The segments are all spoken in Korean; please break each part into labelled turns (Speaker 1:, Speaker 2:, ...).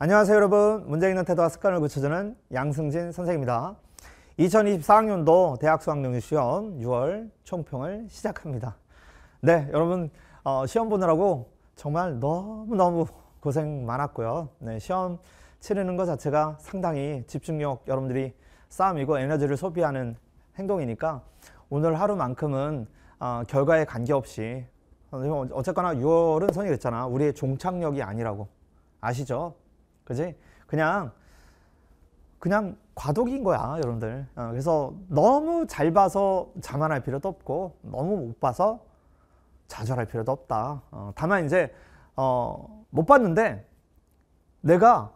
Speaker 1: 안녕하세요 여러분 문제 있는 태도와 습관을 고쳐주는 양승진 선생입니다 2024학년도 대학 수학능력 시험 6월 총평을 시작합니다 네 여러분 어, 시험 보느라고 정말 너무너무 고생 많았고요 네, 시험 치르는 것 자체가 상당히 집중력 여러분들이 싸움이고 에너지를 소비하는 행동이니까 오늘 하루만큼은 어, 결과에 관계없이 어, 어쨌거나 6월은 선이 됐잖아 우리의 종착역이 아니라고 아시죠? 그지? 그냥 그냥 과도기인 거야, 여러분들. 어, 그래서 너무 잘 봐서 자만할 필요도 없고 너무 못 봐서 좌절할 필요도 없다. 어, 다만 이제 어, 못 봤는데 내가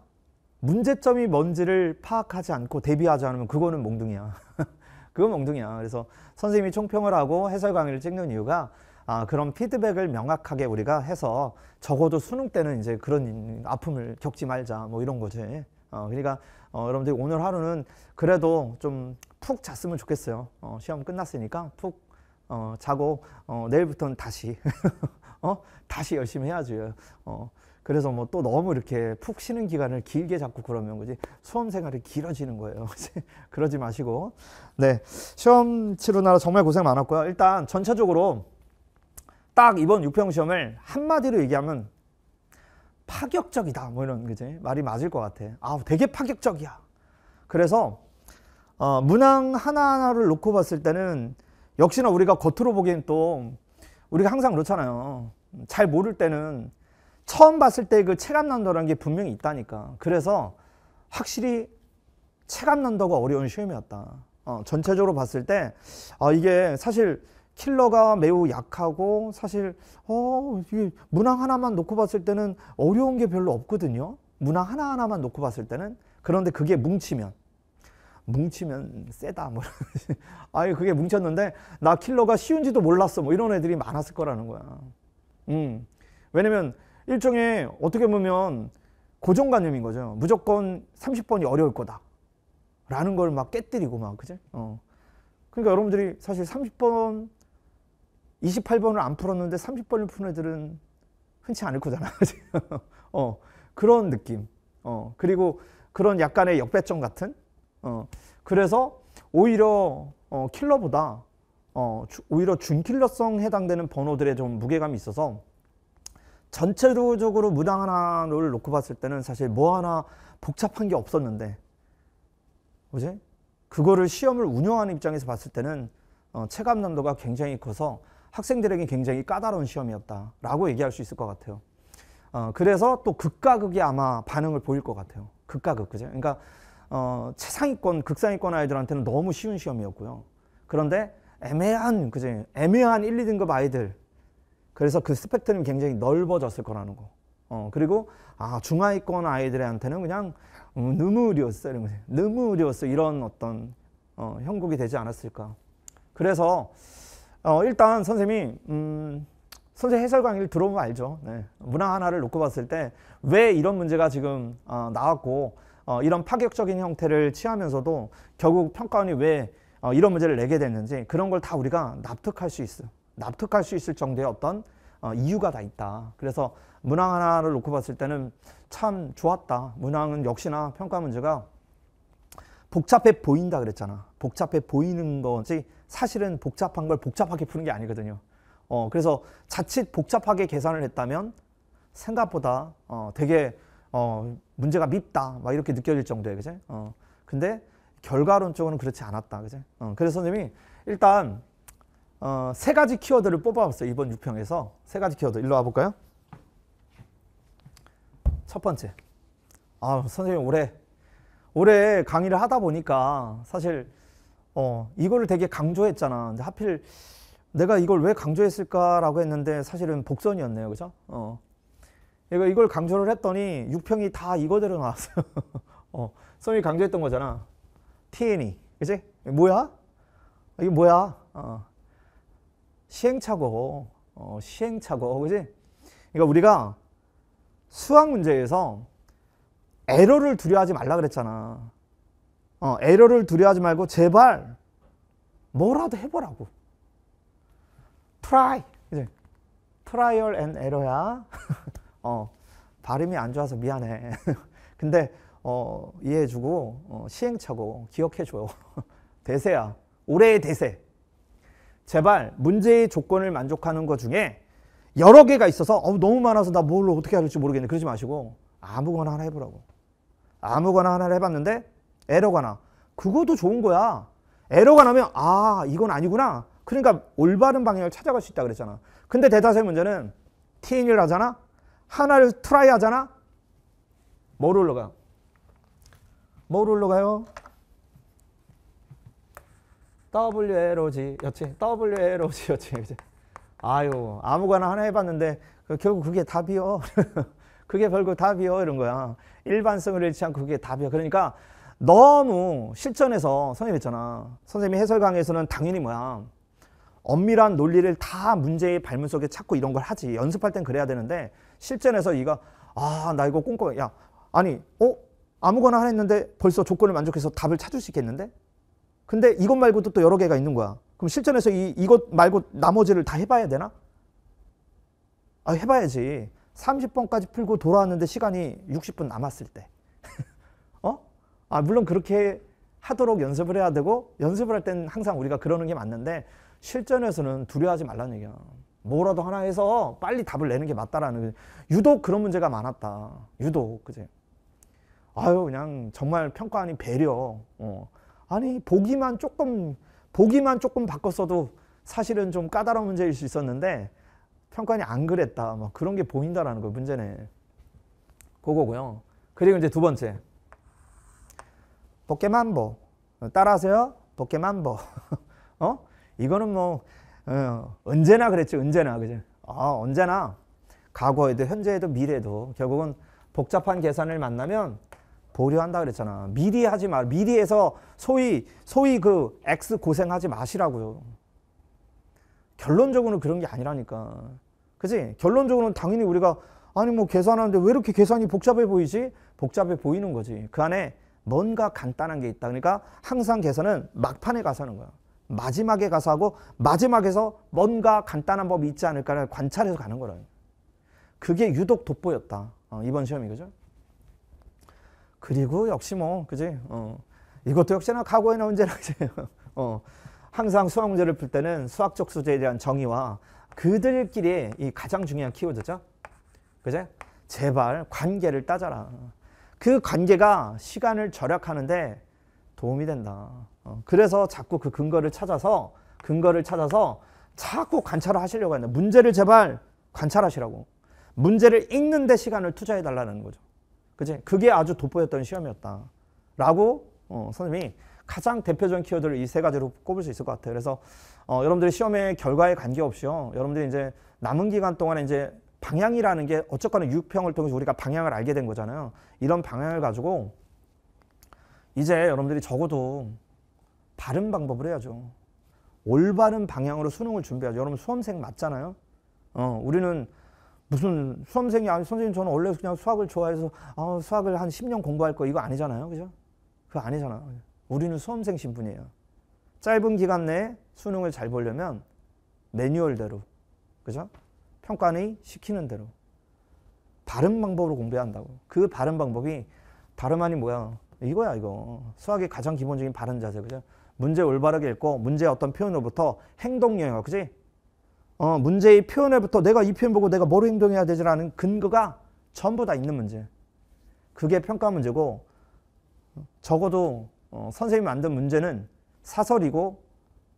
Speaker 1: 문제점이 뭔지를 파악하지 않고 대비하지 않으면 그거는 몽둥이야. 그건 몽둥이야. 그래서 선생님이 총평을 하고 해설 강의를 찍는 이유가 아, 그런 피드백을 명확하게 우리가 해서 적어도 수능 때는 이제 그런 아픔을 겪지 말자 뭐 이런 거지. 어, 그러니까 어, 여러분들 오늘 하루는 그래도 좀 푹 잤으면 좋겠어요. 어, 시험 끝났으니까 푹 어, 자고 어, 내일부터는 다시 어? 다시 열심히 해야지. 어. 그래서 뭐 또 너무 이렇게 푹 쉬는 기간을 길게 잡고 그러면 그지 수험 생활이 길어지는 거예요. 그러지 마시고 네 시험 치르느라 정말 고생 많았고요. 일단 전체적으로 딱 이번 육평 시험을 한마디로 얘기하면 파격적이다 뭐 이런 그지 말이 맞을 것 같아. 아 되게 파격적이야. 그래서 어, 문항 하나하나를 놓고 봤을 때는 역시나 우리가 겉으로 보기엔 또 우리가 항상 그렇잖아요. 잘 모를 때는 처음 봤을 때 그 체감 난도라는 게 분명히 있다니까. 그래서 확실히 체감 난도가 어려운 시험이었다. 어, 전체적으로 봤을 때 아, 이게 사실 킬러가 매우 약하고 사실 어, 문항 하나만 놓고 봤을 때는 어려운 게 별로 없거든요. 문항 하나하나만 놓고 봤을 때는 그런데 그게 뭉치면 뭉치면 세다 뭐 아유 그게 뭉쳤는데 나 킬러가 쉬운지도 몰랐어 뭐 이런 애들이 많았을 거라는 거야. 음. 왜냐면 일종의 어떻게 보면 고정관념인 거죠. 무조건 30번이 어려울 거다. 라는 걸 막 깨뜨리고 막 그죠? 어. 그러니까 여러분들이 사실 30번 28번을 안 풀었는데 30번을 푸는 애들은 흔치 않을 거잖아. 어, 그런 느낌. 어, 그리고 그런 약간의 역배점 같은. 어, 그래서 오히려 어, 킬러보다 어, 주, 오히려 준킬러성 해당되는 번호들의 좀 무게감이 있어서 전체적으로 문항 하나를 놓고 봤을 때는 사실 뭐 하나 복잡한 게 없었는데 뭐지? 그거를 시험을 운영하는 입장에서 봤을 때는 어, 체감 난도가 굉장히 커서 학생들에게 굉장히 까다로운 시험이었다라고 얘기할 수 있을 것 같아요. 어, 그래서 또 극과 극이 아마 반응을 보일 것 같아요. 극과 극, 그죠? 그러니까 어, 최상위권, 극상위권 아이들한테는 너무 쉬운 시험이었고요. 그런데 애매한, 그죠? 애매한 1, 2등급 아이들. 그래서 그 스펙트럼이 굉장히 넓어졌을 거라는 거. 어, 그리고 아, 중하위권 아이들한테는 그냥 음, 너무 어려웠어. 이런 거죠. 너무 어려웠어. 이런 어떤 어, 형국이 되지 않았을까. 그래서 어, 일단 선생님이 음, 선생 해설 강의를 들어보면 알죠. 네. 문화 하나를 놓고 봤을 때 왜 이런 문제가 지금 어, 나왔고 어, 이런 파격적인 형태를 취하면서도 결국 평가원이 왜 어, 이런 문제를 내게 됐는지 그런 걸 다 우리가 납득할 수 있어요. 납득할 수 있을 정도의 어떤 어, 이유가 다 있다. 그래서 문항 하나를 놓고 봤을 때는 참 좋았다. 문항은 역시나 평가 문제가 복잡해 보인다 그랬잖아. 복잡해 보이는 건 사실은 복잡한 걸 복잡하게 푸는 게 아니거든요. 어, 그래서 자칫 복잡하게 계산을 했다면 생각보다 어, 되게 어, 문제가 밉다 막 이렇게 느껴질 정도예요, 그제? 어, 근데 결과론 쪽은 그렇지 않았다, 그제? 어, 그래서 선생님이 일단 어, 세 가지 키워드를 뽑아봤어요 이번 6평에서 세 가지 키워드 일로 와볼까요? 첫 번째, 아 선생님 올해 올해 강의를 하다 보니까 사실 어, 이거를 되게 강조했잖아. 근데 하필 내가 이걸 왜 강조했을까라고 했는데 사실은 복선이었네요. 그죠? 어. 이걸 강조를 했더니 6평이 다 이거대로 나왔어요. 어. 썸이 강조했던 거잖아. TNE. 그지? 뭐야? 이게 뭐야? 어. 시행착오. 어, 시행착오. 그지? 그러니까 우리가 수학 문제에서 에러를 두려워하지 말라 그랬잖아. 어, 에러를 두려워하지 말고 제발 뭐라도 해보라고. try. 이제 trial and error야. 어, 발음이 안 좋아서 미안해. 근데 어, 이해해주고 어, 시행착오 기억해줘요. 대세야. 올해의 대세. 제발 문제의 조건을 만족하는 것 중에 여러 개가 있어서 어, 너무 많아서 나 뭘 어떻게 할지 모르겠네. 그러지 마시고 아무거나 하나 해보라고. 아무거나 하나를 해봤는데 에러가 나. 그것도 좋은 거야. 에러가 나면 아 이건 아니구나. 그러니까 올바른 방향을 찾아갈 수 있다 그랬잖아. 근데 대다수의 문제는 TN을 하잖아. 하나를 트라이 하잖아. 뭐로 올라가? 뭐로 올라가요? WLOG였지. WLOG였지. 아유 아무거나 하나 해봤는데 그 결국 그게 답이요. 그게 결국 답이요. 이런 거야. 일반성을 잃지 않고 그게 답이야. 그러니까 너무 실전에서 선생님 했잖아. 선생님이 해설 강의에서는 당연히 뭐야. 엄밀한 논리를 다 문제의 발문 속에 찾고 이런 걸 하지. 연습할 땐 그래야 되는데 실전에서 이거 아, 나 이거 꼼꼼해. 야, 아니, 어? 아무거나 하나 했는데 벌써 조건을 만족해서 답을 찾을 수 있겠는데? 근데 이것 말고도 또 여러 개가 있는 거야. 그럼 실전에서 이, 이것 말고 나머지를 다 해봐야 되나? 아, 해봐야지. 30번까지 풀고 돌아왔는데 시간이 60분 남았을 때. 어? 아, 물론 그렇게 하도록 연습을 해야 되고 연습을 할 때는 항상 우리가 그러는 게 맞는데 실전에서는 두려워하지 말라는 얘기야. 뭐라도 하나 해서 빨리 답을 내는 게 맞다라는 그 유독 그런 문제가 많았다. 유독 그제. 아유 그냥 정말 평가 아닌 배려. 어. 아니 보기만 조금 보기만 조금 바꿨어도 사실은 좀 까다로운 문제일 수 있었는데 평판이 안 그랬다. 뭐 그런 게 보인다라는 거 문제네. 그거고요. 그리고 이제 두 번째. 포켓만보. 따라하세요. 포켓만보. 어? 이거는 뭐 어, 언제나 그랬지. 언제나. 그죠? 아, 언제나 과거에도 현재에도 미래도 결국은 복잡한 계산을 만나면 보류한다 그랬잖아. 미리 하지 말. 미리 해서 소위 소위 그 X 고생하지 마시라고요. 결론적으로는 그런 게 아니라니까. 그지? 결론적으로는 당연히 우리가 아니 뭐 계산하는데 왜 이렇게 계산이 복잡해 보이지? 복잡해 보이는 거지. 그 안에 뭔가 간단한 게 있다. 그러니까 항상 계산은 막판에 가서 하는 거야. 마지막에 가서 하고 마지막에서 뭔가 간단한 법이 있지 않을까를 관찰해서 가는 거라. 그게 유독 돋보였다. 어, 이번 시험이 그죠? 그리고 역시 뭐 그지? 어, 이것도 역시나 과거의 문제라 그지? 어, 항상 수학 문제를 풀 때는 수학적 소재에 대한 정의와 그들끼리 이 가장 중요한 키워드죠. 그제? 제발 관계를 따져라. 그 관계가 시간을 절약하는데 도움이 된다. 어, 그래서 자꾸 그 근거를 찾아서 근거를 찾아서 자꾸 관찰을 하시려고 한다. 문제를 제발 관찰하시라고. 문제를 읽는데 시간을 투자해 달라는 거죠. 그지? 그게 아주 돋보였던 시험이었다. 라고 어, 선생님이 가장 대표적인 키워드를 이 세 가지로 꼽을 수 있을 것 같아요. 그래서 어, 여러분들이 시험의 결과에 관계없이요. 여러분들이 이제 남은 기간 동안에 이제 방향이라는 게 어쨌거나 육평을 통해서 우리가 방향을 알게 된 거잖아요. 이런 방향을 가지고 이제 여러분들이 적어도 바른 방법을 해야죠. 올바른 방향으로 수능을 준비하죠. 여러분 수험생 맞잖아요. 어, 우리는 무슨 수험생이 아니 선생님 저는 원래 그냥 수학을 좋아해서 어, 수학을 한 10년 공부할 거 이거 아니잖아요. 그죠? 그거 아니잖아요. 우리는 수험생 신분이에요. 짧은 기간 내에 수능을 잘 보려면 매뉴얼대로, 그죠? 평가는 시키는 대로, 바른 방법으로 공부해야 한다고. 그 바른 방법이 다름 아닌 뭐야? 이거야 이거. 수학의 가장 기본적인 바른 자세, 그죠? 문제 올바르게 읽고 문제 의 어떤 표현으로부터 행동 영역, 그지? 어, 문제의 표현에부터 내가 이 표현 보고 내가 뭐로 행동해야 되지라는 근거가 전부 다 있는 문제. 그게 평가 문제고 적어도 어, 선생님이 만든 문제는 사설이고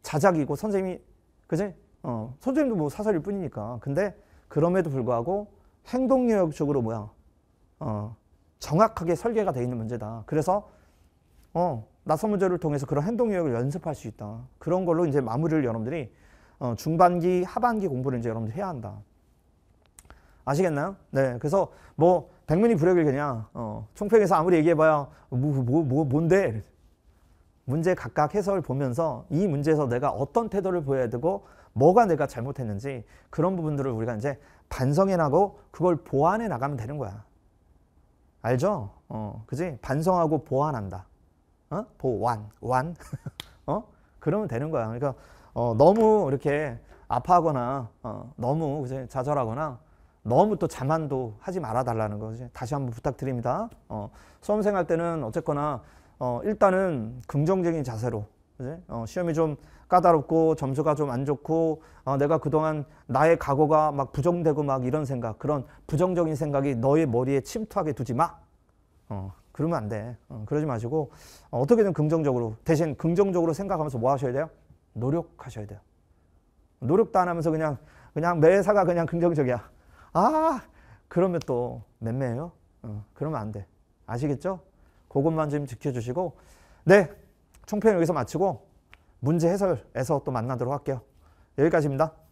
Speaker 1: 자작이고 선생님이 그지? 어, 선생님도 뭐 사설일 뿐이니까. 근데 그럼에도 불구하고 행동 영역적으로 뭐야? 어, 정확하게 설계가 되어 있는 문제다. 그래서 어, 나선 문제를 통해서 그런 행동 영역을 연습할 수 있다. 그런 걸로 이제 마무리를 여러분들이 어, 중반기, 하반기 공부를 이제 여러분들 해야 한다. 아시겠나요? 네. 그래서 뭐 백문이 불여일 그냥 어, 총평에서 아무리 얘기해봐야 뭐, 뭐, 뭐 뭔데? 문제 각각 해설을 보면서 이 문제에서 내가 어떤 태도를 보여야 되고 뭐가 내가 잘못했는지 그런 부분들을 우리가 이제 반성해 나고 그걸 보완해 나가면 되는 거야. 알죠? 어, 그지? 반성하고 보완한다. 어? 보완, 완. 어? 그러면 되는 거야. 그러니까 어, 너무 이렇게 아파하거나 어, 너무 그지? 좌절하거나 너무 또 자만도 하지 말아 달라는 거지. 다시 한번 부탁드립니다. 어, 수험생 할 때는 어쨌거나 어, 일단은 긍정적인 자세로 그치? 어, 시험이 좀 까다롭고 점수가 좀 안 좋고 어, 내가 그동안 나의 각오가 막 부정되고 막 이런 생각 그런 부정적인 생각이 너의 머리에 침투하게 두지 마. 어, 그러면 안 돼. 어, 그러지 마시고 어, 떻게든 긍정적으로 대신 긍정적으로 생각하면서 뭐 하셔야 돼요? 노력하셔야 돼요. 노력도 안 하면서 그냥 그냥 매사가 그냥 긍정적이야. 아 그러면 또 맴매해요. 어, 그러면 안 돼. 아시겠죠? 그것만 좀 지켜주시고 네 총편 여기서 마치고 문제 해설에서 또 만나도록 할게요. 여기까지입니다.